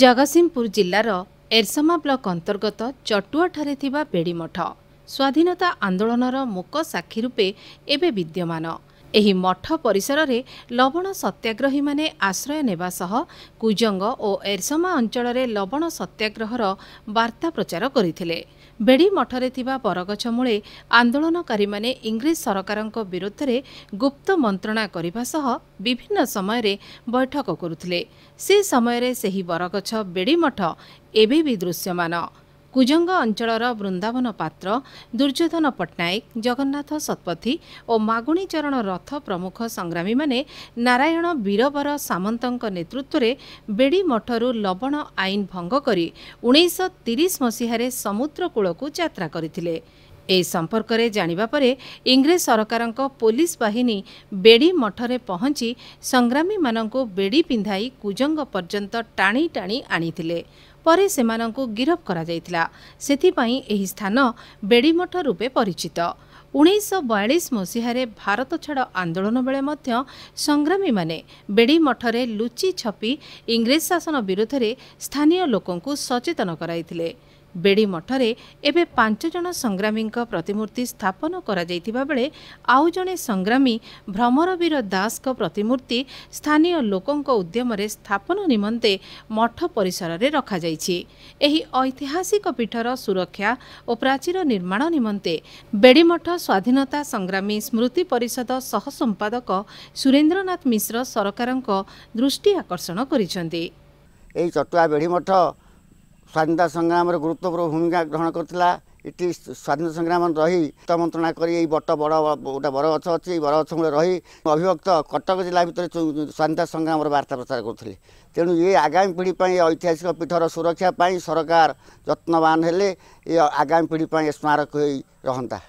ଜଗତସିଂହପୁର ଜିଲ୍ଲାର ଏରସମା ବ୍ଲକ ଅନ୍ତର୍ଗତ ଚଟୁଆଠାରେ ଥିବା ବେଡ଼ିମଠ ସ୍ୱାଧୀନତା ଆନ୍ଦୋଳନର ମୁକ ସାକ୍ଷୀ ରୂପେ ଏବେ ବିଦ୍ୟମାନ ଏହି ମଠ ପରିସରରେ ଲବଣ ସତ୍ୟାଗ୍ରହୀମାନେ ଆଶ୍ରୟ ନେବା ସହ କୁଜଙ୍ଗ ଓ ଏରସମା ଅଞ୍ଚଳରେ ଲବଣ ସତ୍ୟାଗ୍ରହର ବାର୍ତ୍ତା ପ୍ରଚାର କରିଥିଲେ ବେଡ଼ି ମଠରେ ଥିବା ବରଗଛ ମୂଳେ ଆନ୍ଦୋଳନକାରୀମାନେ ଇଂରେଜ ସରକାରଙ୍କ ବିରୁଦ୍ଧରେ ଗୁପ୍ତ ମନ୍ତ୍ରଣା କରିବା ସହ ବିଭିନ୍ନ ସମୟରେ ବୈଠକ କରୁଥିଲେ ସେ ସମୟରେ ସେହି ବରଗଛ ବେଡ଼ି ମଠ ଏବେ ବି ଦୃଶ୍ୟମାନ କୁଜଙ୍ଗ ଅଞ୍ଚଳର ବୃନ୍ଦାବନ ପାତ୍ର ଦୁର୍ଯ୍ୟୋଧନ ପଟ୍ଟନାୟକ ଜଗନ୍ନାଥ ଶତପଥୀ ଓ ମାଗୁଣୀଚରଣ ରଥ ପ୍ରମୁଖ ସଂଗ୍ରାମୀମାନେ ନାରାୟଣ ବୀରବର ସାମନ୍ତଙ୍କ ନେତୃତ୍ୱରେ ବେଡ଼ିମଠରୁ ଲବଣ ଆଇନ ଭଙ୍ଗ କରି ଉଣେଇଶହ ତିରିଶ ମସିହାରେ ସମୁଦ୍ରକୂଳକୁ ଯାତ୍ରା କରିଥିଲେ ଏ ସମ୍ପର୍କରେ ଜାଣିବା ପରେ ଇଂରେଜ ସରକାରଙ୍କ ପୋଲିସ ବାହିନୀ ବେଡ଼ି ମଠରେ ପହଞ୍ଚି ସଂଗ୍ରାମୀମାନଙ୍କୁ ବେଡ଼ି ପିନ୍ଧାଇ କୁଜଙ୍ଗ ପର୍ଯ୍ୟନ୍ତ ଟାଣି ଟାଣି ଆଣିଥିଲେ ପରେ ସେମାନଙ୍କୁ ଗିରଫ କରାଯାଇଥିଲା ସେଥିପାଇଁ ଏହି ସ୍ଥାନ ବେଡ଼ିମଠ ରୂପେ ପରିଚିତ ଉଣେଇଶହ ବୟାଳିଶ ମସିହାରେ ଭାରତ ଛାଡ଼ ଆନ୍ଦୋଳନ ବେଳେ ମଧ୍ୟ ସଂଗ୍ରାମୀମାନେ ବେଡ଼ିମଠରେ ଲୁଚି ଛପି ଇଂରେଜ ଶାସନ ବିରୁଦ୍ଧରେ ସ୍ଥାନୀୟ ଲୋକଙ୍କୁ ସଚେତନ କରାଇଥିଲେ ବେଡ଼ି ମଠରେ ଏବେ ପାଞ୍ଚ ଜଣ ସଂଗ୍ରାମୀଙ୍କ ପ୍ରତିମୂର୍ତ୍ତି ସ୍ଥାପନ କରାଯାଇଥିବା ବେଳେ ଆଉ ଜଣେ ସଂଗ୍ରାମୀ ଭ୍ରମରବୀର ଦାସଙ୍କ ପ୍ରତିମୂର୍ତ୍ତି ସ୍ଥାନୀୟ ଲୋକଙ୍କ ଉଦ୍ୟମରେ ସ୍ଥାପନ ନିମନ୍ତେ ମଠ ପରିସରରେ ରଖାଯାଇଛି ଏହି ଐତିହାସିକ ପୀଠର ସୁରକ୍ଷା ଓ ପ୍ରାଚୀର ନିର୍ମାଣ ନିମନ୍ତେ ବେଡ଼ିମଠ ସ୍ୱାଧୀନତା ସଂଗ୍ରାମୀ ସ୍ମୃତି ପରିଷଦ ସହ ସମ୍ପାଦକ ସୁରେନ୍ଦ୍ରନାଥ ମିଶ୍ର ସରକାରଙ୍କ ଦୃଷ୍ଟି ଆକର୍ଷଣ କରିଛନ୍ତି ଏହି ଚଟୁଆ ବେଢ଼ିମଠ स्वाधीनता संग्राम गुरुत्वपूर्ण भूमिका ग्रहण गरि स्वाधीनता संग्राम रहि त मन्त्रक बट बड गा बरगछ अहिले बरगछ मूल्य रही अभिभक्त कटक जिल्लाभित्र स्वाधीनता सङ्ग्राम र वार्ता प्रचार गर्ुले त आगामी पिँढीप ऐतिहासिक पीठर सुरक्षाप्रै सरकार जत्नवानले आगामी पिँढीप स्मारकै रह